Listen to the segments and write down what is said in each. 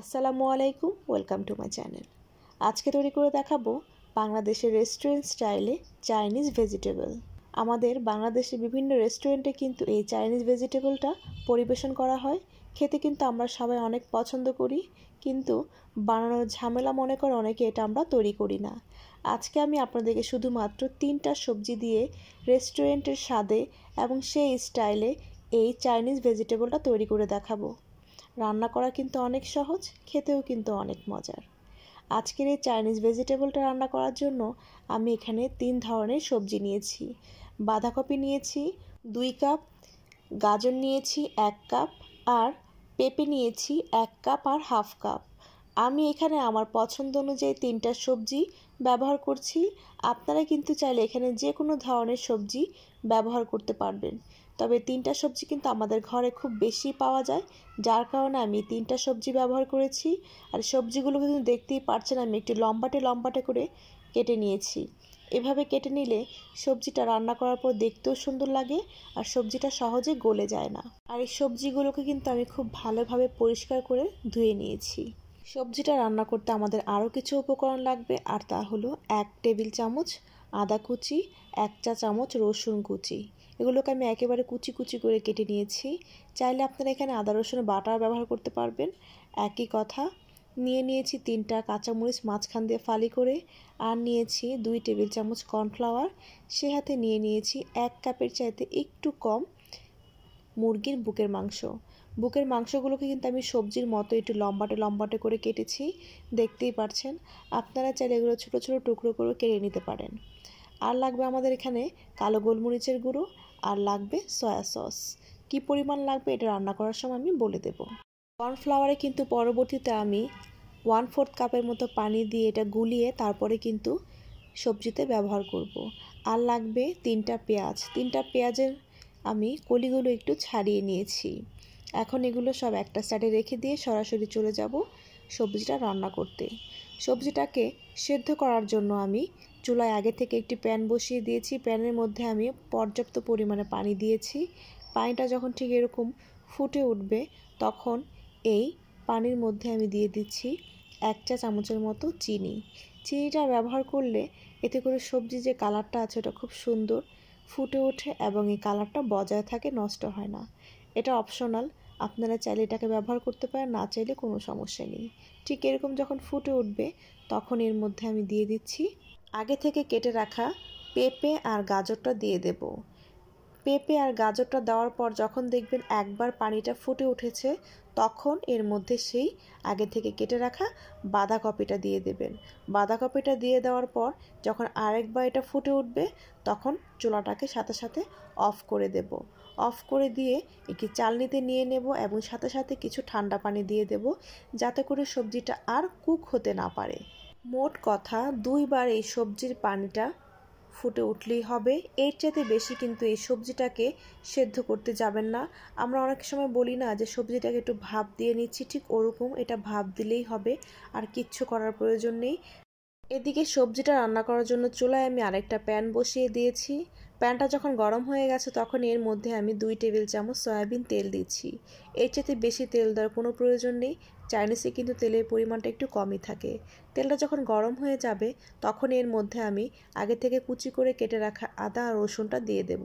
আসসালামু আলাইকুম welcome to my channel আজকে তৈরি করে দেখাবো বাংলাদেশের রেস্টুরেন্ট স্টাইলে চাইনিজ ভেজিটেবল আমাদের বাংলাদেশের বিভিন্ন রেস্টুরেন্টে কিন্তু এই চাইনিজ ভেজিটেবলটা পরিবেশন করা হয় খেতে কিন্তু আমরা সবাই অনেক পছন্দ করি কিন্তু বানানোর ঝামেলা মনে করে অনেকে এটা আমরা তৈরি করি না আজকে আমি আপনাদেরকে শুধুমাত্র তিনটা সবজি দিয়ে রেস্টুরেন্টের স্বাদে এবং সেই স্টাইলে এই চাইনিজ ভেজিটেবলটা তৈরি করে দেখাবো রান্না করা কিন্তু অনেক সহজ খেতেও কিন্তু অনেক মজার আজকের এই চাইনিজ ভেজিটেবলটা রান্না করার জন্য আমি এখানে তিন ধরনের সবজি নিয়েছি বাঁধাকপি নিয়েছি দুই কাপ গাজর নিয়েছি এক কাপ আর পেঁপে নিয়েছি এক কাপ আর হাফ কাপ আমি এখানে আমার পছন্দ অনুযায়ী তিনটা সবজি ব্যবহার করছি আপনারা কিন্তু চাইলে এখানে যে কোনো ধরনের সবজি ব্যবহার করতে পারবেন তবে তিনটা সবজি কিন্তু আমাদের ঘরে খুব বেশি পাওয়া যায় যার কারণে আমি তিনটা সবজি ব্যবহার করেছি আর সবজিগুলো কিন্তু দেখতেই পারছেন আমি একটু লম্বাটে লম্বাটে করে কেটে নিয়েছি এভাবে কেটে নিলে সবজিটা রান্না করার পর দেখতেও সুন্দর লাগে আর সবজিটা সহজে গলে যায় না আর এই সবজিগুলোকে কিন্তু আমি খুব ভালোভাবে পরিষ্কার করে ধুয়ে নিয়েছি সবজিটা রান্না করতে আমাদের আরও কিছু উপকরণ লাগবে আর তা হলো এক টেবিল চামচ আদা কুচি এক চা চামচ রসুন কুচি এগুলোকে আমি একেবারে কুচি কুচি করে কেটে নিয়েছি চাইলে আপনারা এখানে আদা রসুন বাটার ব্যবহার করতে পারবেন একই কথা নিয়ে নিয়েছি তিনটা কাঁচামরিচ মাঝখান দিয়ে ফালি করে আর নিয়েছি দুই টেবিল চামচ কর্নফ্লাওয়ার সে হাতে নিয়ে নিয়েছি এক কাপের চাইতে একটু কম মুরগির বুকের মাংস বুকের মাংসগুলোকে কিন্তু আমি সবজির মতো একটু লম্বাটে লম্বাটে করে কেটেছি দেখতেই পারছেন আপনারা চাইলে এগুলো ছোটো ছোটো টুকরো করে কেড়ে নিতে পারেন আর লাগবে আমাদের এখানে কালো গোলমরিচের গুঁড়ো আর লাগবে সয়া সস কি পরিমাণ লাগবে এটা রান্না করার সময় আমি বলে দেব কর্নফ্লাওয়ারে কিন্তু পরবর্তীতে আমি ওয়ান ফোর্থ কাপের মতো পানি দিয়ে এটা গুলিয়ে তারপরে কিন্তু সবজিতে ব্যবহার করব। আর লাগবে তিনটা পেঁয়াজ তিনটা পেঁয়াজের আমি কলিগুলো একটু ছাড়িয়ে নিয়েছি এখন এগুলো সব একটা সাইডে রেখে দিয়ে সরাসরি চলে যাব সবজিটা রান্না করতে সবজিটাকে সেদ্ধ করার জন্য আমি চুলায় আগে থেকে একটি প্যান বসিয়ে দিয়েছি প্যানের মধ্যে আমি পর্যাপ্ত পরিমাণে পানি দিয়েছি পানিটা যখন ঠিক এরকম ফুটে উঠবে তখন এই পানির মধ্যে আমি দিয়ে দিচ্ছি এক চা চামচের মতো চিনি চিনিটা ব্যবহার করলে এতে করে সবজি যে কালারটা আছে ওটা খুব সুন্দর ফুটে ওঠে এবং এই কালারটা বজায় থাকে নষ্ট হয় না এটা অপশনাল আপনারা চাইলে এটাকে ব্যবহার করতে পারেন না চাইলে কোনো সমস্যা নেই ঠিক এরকম যখন ফুটে উঠবে তখন এর মধ্যে আমি দিয়ে দিচ্ছি আগে থেকে কেটে রাখা পেঁপে আর গাজরটা দিয়ে দেব পেঁপে আর গাজরটা দেওয়ার পর যখন দেখবেন একবার পানিটা ফুটে উঠেছে তখন এর মধ্যে সেই আগে থেকে কেটে রাখা বাঁধাকপিটা দিয়ে দেবেন বাঁধাকপিটা দিয়ে দেওয়ার পর যখন আরেকবার এটা ফুটে উঠবে তখন চুলাটাকে সাথে সাথে অফ করে দেবো অফ করে দিয়ে একে চালনিতে নিয়ে নেব এবং সাথে সাথে কিছু ঠান্ডা পানি দিয়ে দেব যাতে করে সবজিটা আর কুক হতে না পারে মোট কথা দুইবার এই সবজির পানিটা ফুটে উঠলেই হবে এর চাইতে বেশি কিন্তু এই সবজিটাকে সেদ্ধ করতে যাবেন না আমরা অনেক সময় বলি না যে সবজিটাকে একটু ভাব দিয়ে নিচ্ছি ঠিক ওরকম এটা ভাব দিলেই হবে আর কিচ্ছু করার প্রয়োজন নেই এদিকে সবজিটা রান্না করার জন্য চুলায় আমি আরেকটা প্যান বসিয়ে দিয়েছি প্যানটা যখন গরম হয়ে গেছে তখন এর মধ্যে আমি দুই টেবিল চামচ সয়াবিন তেল দিচ্ছি এর চাইতে বেশি তেল দেওয়ার কোনো প্রয়োজন নেই চাইনিজে কিন্তু তেলের পরিমাণটা একটু কমই থাকে তেলটা যখন গরম হয়ে যাবে তখন এর মধ্যে আমি আগে থেকে কুচি করে কেটে রাখা আদা আর রসুনটা দিয়ে দেব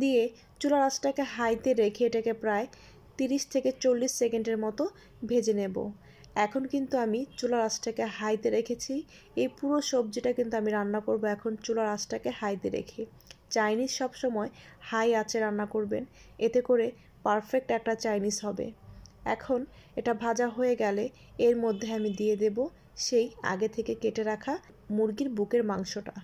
দিয়ে চুলা রাসটাকে হাইতে রেখে এটাকে প্রায় তিরিশ থেকে চল্লিশ সেকেন্ডের মতো ভেজে নেব এখন কিন্তু আমি চুলা রাসটাকে হাইতে রেখেছি এই পুরো সবজিটা কিন্তু আমি রান্না করব এখন চুলা রাসটাকে হাইতে রেখে চাইনিজ সবসময় হাই আঁচে রান্না করবেন এতে করে পারফেক্ট একটা চাইনিজ হবে এখন এটা ভাজা হয়ে গেলে এর মধ্যে আমি দিয়ে দেব সেই আগে থেকে কেটে রাখা মুরগির বুকের মাংসটা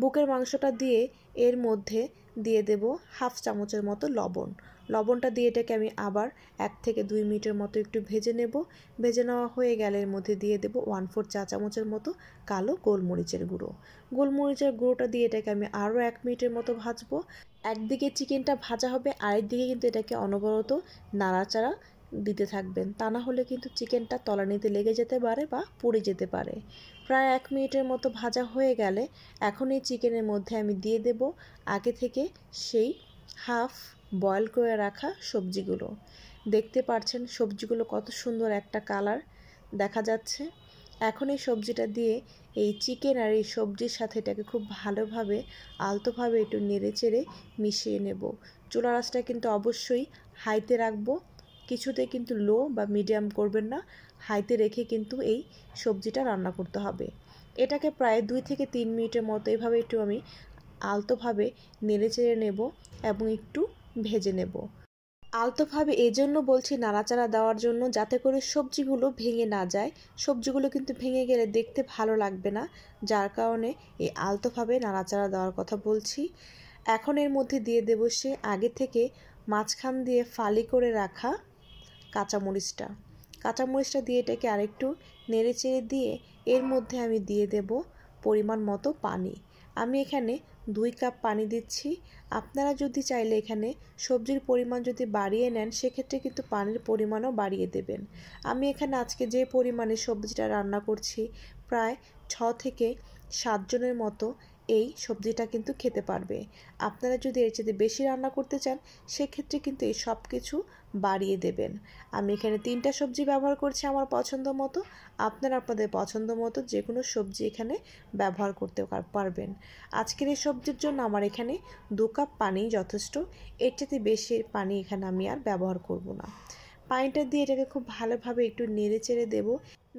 বুকের মাংসটা দিয়ে এর মধ্যে দিয়ে দেব হাফ চামচের মতো লবণ লবণটা দিয়ে এটাকে আমি আবার এক থেকে দুই মিনিটের মতো একটু ভেজে নেব ভেজে নেওয়া হয়ে গেলে এর মধ্যে দিয়ে দেব ওয়ান ফোর চা চামচের মতো কালো গোলমরিচের গুঁড়ো গোলমরিচের গুঁড়োটা দিয়ে এটাকে আমি আরও এক মিনিটের মতো ভাজবো একদিকে চিকেনটা ভাজা হবে আরেকদিকে কিন্তু এটাকে অনবরত নাড়াচাড়া দিতে থাকবেন তা না হলে কিন্তু চিকেনটা তলানিতে লেগে যেতে পারে বা পুড়ে যেতে পারে প্রায় এক মিনিটের মতো ভাজা হয়ে গেলে এখন এই চিকেনের মধ্যে আমি দিয়ে দেব আগে থেকে সেই হাফ বয়েল করে রাখা সবজিগুলো দেখতে পাচ্ছেন সবজিগুলো কত সুন্দর একটা কালার দেখা যাচ্ছে এখন এই সবজিটা দিয়ে এই চিকেন আর এই সবজির সাথে এটাকে খুব ভালোভাবে আলতোভাবে একটু নেড়ে চেড়ে মিশিয়ে নেব চুলা রাসটা কিন্তু অবশ্যই হাইতে রাখবো কিছুতে কিন্তু লো বা মিডিয়াম করবেন না হাইতে রেখে কিন্তু এই সবজিটা রান্না করতে হবে এটাকে প্রায় দুই থেকে তিন মিনিটের মতো এভাবে একটু আমি আলতোভাবে নেড়ে চেড়ে নেব এবং একটু ভেজে নেব আলতোভাবে এই জন্য বলছি নাড়াচাড়া দেওয়ার জন্য যাতে করে সবজিগুলো ভেঙে না যায় সবজিগুলো কিন্তু ভেঙে গেলে দেখতে ভালো লাগবে না যার কারণে এই আলতোভাবে নাড়াচাড়া দেওয়ার কথা বলছি এখন এর মধ্যে দিয়ে দেব সে আগে থেকে মাঝখান দিয়ে ফালি করে রাখা কাঁচামরিচটা কাঁচামরিচটা দিয়ে এটাকে আরেকটু নেড়ে চেড়ে দিয়ে এর মধ্যে আমি দিয়ে দেব পরিমাণ মতো পানি আমি এখানে দুই কাপ পানি দিচ্ছি আপনারা যদি চাইলে এখানে সবজির পরিমাণ যদি বাড়িয়ে নেন সেক্ষেত্রে কিন্তু পানির পরিমাণও বাড়িয়ে দেবেন আমি এখানে আজকে যে পরিমাণে সবজিটা রান্না করছি প্রায় ছ থেকে সাতজনের মতো এই সবজিটা কিন্তু খেতে পারবে আপনারা যদি এর চেয়ে বেশি রান্না করতে চান সেক্ষেত্রে কিন্তু এই সব কিছু বাড়িয়ে দেবেন আমি এখানে তিনটা সবজি ব্যবহার করছি আমার পছন্দ মতো আপনারা আপনাদের পছন্দ মতো যে কোনো সবজি এখানে ব্যবহার করতে পারবেন আজকের এই সবজির জন্য আমার এখানে দু কাপ পানি যথেষ্ট এর চেয়ে বেশি পানি এখানে আমি আর ব্যবহার করব না পানিটা দিয়ে এটাকে খুব ভালোভাবে একটু নেড়ে চেড়ে দেবো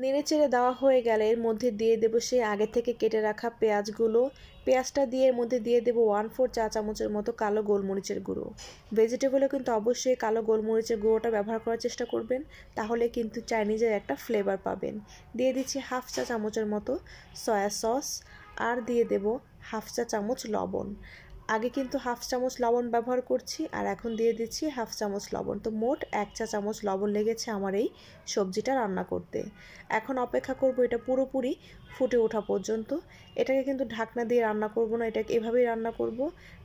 নেড়েচেড়ে দেওয়া হয়ে গেলে এর মধ্যে দিয়ে দেবো সেই আগে থেকে কেটে রাখা পেঁয়াজগুলো পেঁয়াজটা দিয়ে এর মধ্যে দিয়ে দেবো ওয়ান ফোর চা চামচের মতো কালো গোলমরিচের গুঁড়ো ভেজিটেবলে কিন্তু অবশ্যই কালো গোলমরিচের গুঁড়োটা ব্যবহার করার চেষ্টা করবেন তাহলে কিন্তু চাইনিজের একটা ফ্লেভার পাবেন দিয়ে দিচ্ছি হাফ চা চামচের মতো সয়া সস আর দিয়ে দেব হাফ চা চামচ লবণ আগে কিন্তু হাফ চামচ লবণ ব্যবহার করছি আর এখন দিয়ে দিচ্ছি হাফ চামচ লবণ তো মোট এক চা চামচ লবণ লেগেছে আমার এই সবজিটা রান্না করতে এখন অপেক্ষা করব এটা পুরোপুরি ফুটে ওঠা পর্যন্ত এটাকে কিন্তু ঢাকনা দিয়ে রান্না করব না এটাকে এভাবেই রান্না করব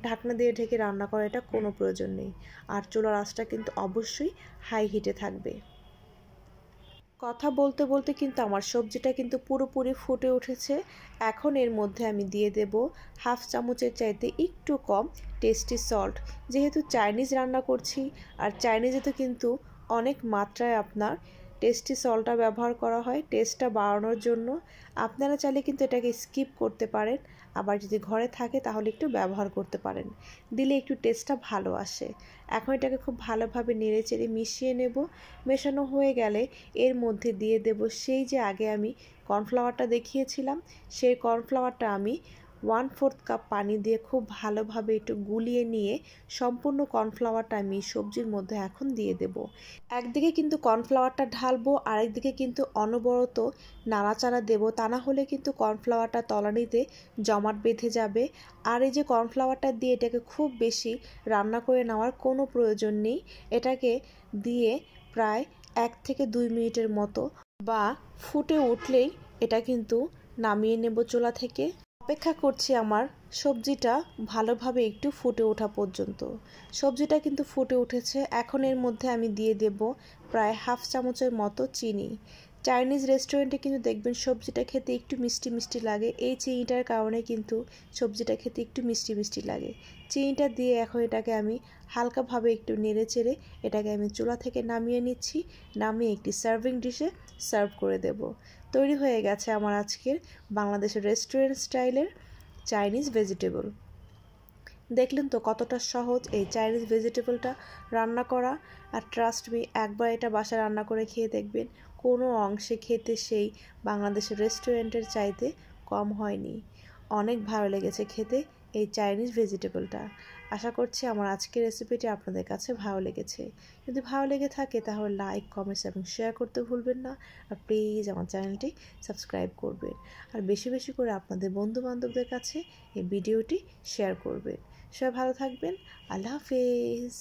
ঢাকনা দিয়ে ঢেকে রান্না করা এটা কোনো প্রয়োজন নেই আর চুলার আঁচটা কিন্তু অবশ্যই হাই হিটে থাকবে কথা বলতে বলতে কিন্তু আমার সবজিটা কিন্তু পুরোপুরি ফুটে উঠেছে এখন এর মধ্যে আমি দিয়ে দেব হাফ চামচের চাইতে একটু কম টেস্টি সল্ট যেহেতু চাইনিজ রান্না করছি আর চাইনিজে তো কিন্তু অনেক মাত্রায় আপনার টেস্টি সল্টটা ব্যবহার করা হয় টেস্টটা বাড়ানোর জন্য আপনারা চাইলে কিন্তু এটাকে স্কিপ করতে পারেন আবার যদি ঘরে থাকে তাহলে একটু ব্যবহার করতে পারেন দিলে একটু টেস্টটা ভালো আসে এখন এটাকে খুব ভালোভাবে নেড়ে চেড়ে মিশিয়ে নেব মেশানো হয়ে গেলে এর মধ্যে দিয়ে দেব সেই যে আগে আমি কর্নফ্লাওয়ারটা দেখিয়েছিলাম সেই কর্নফ্লাওয়ারটা আমি ওয়ান ফোর্থ কাপ পানি দিয়ে খুব ভালোভাবে একটু গুলিয়ে নিয়ে সম্পূর্ণ কর্নফ্লাওয়ারটা আমি সবজির মধ্যে এখন দিয়ে দেব একদিকে কিন্তু কর্নফ্লাওয়ারটা ঢালবো আরেকদিকে কিন্তু অনবরত নাড়াচাড়া দেবো তা না হলে কিন্তু কর্নফ্লাওয়ারটা তলানিতে জমাট বেঁধে যাবে আর এই যে কর্নফ্লাওয়ারটা দিয়ে এটাকে খুব বেশি রান্না করে নেওয়ার কোনো প্রয়োজন নেই এটাকে দিয়ে প্রায় এক থেকে দুই মিনিটের মতো বা ফুটে উঠলেই এটা কিন্তু নামিয়ে নেব চুলা থেকে অপেক্ষা করছি আমার সবজিটা ভালোভাবে একটু ফুটে ওঠা পর্যন্ত সবজিটা কিন্তু ফুটে উঠেছে এখন এর মধ্যে আমি দিয়ে দেব প্রায় হাফ চামচের মতো চিনি চাইনিজ রেস্টুরেন্টে কিন্তু দেখবেন সবজিটা খেতে একটু মিষ্টি মিষ্টি লাগে এই চিনিটার কারণে কিন্তু সবজিটা খেতে একটু মিষ্টি মিষ্টি লাগে চিনিটা দিয়ে এখন এটাকে আমি হালকাভাবে একটু নেড়ে চেড়ে এটাকে আমি চুলা থেকে নামিয়ে নিচ্ছি নামিয়ে একটি সার্ভিং ডিশে সার্ভ করে দেব তৈরি হয়ে গেছে আমার আজকের বাংলাদেশের রেস্টুরেন্ট স্টাইলের চাইনিজ ভেজিটেবল দেখলেন তো কতটা সহজ এই চাইনিজ ভেজিটেবলটা রান্না করা আর ট্রাস্ট মি একবার এটা বাসায় রান্না করে খেয়ে দেখবেন কোনো অংশে খেতে সেই বাংলাদেশের রেস্টুরেন্টের চাইতে কম হয়নি অনেক ভালো লেগেছে খেতে এই চাইনিজ ভেজিটেবলটা আশা করছি আমার আজকের রেসিপিটি আপনাদের কাছে ভালো লেগেছে যদি ভালো লেগে থাকে তাহলে লাইক কমেন্টস এবং শেয়ার করতে ভুলবেন না আর প্লিজ আমার চ্যানেলটি সাবস্ক্রাইব করবেন আর বেশি বেশি করে আপনাদের বন্ধুবান্ধবদের কাছে এই ভিডিওটি শেয়ার করবেন সবাই ভালো থাকবেন আল্লাহ হাফেজ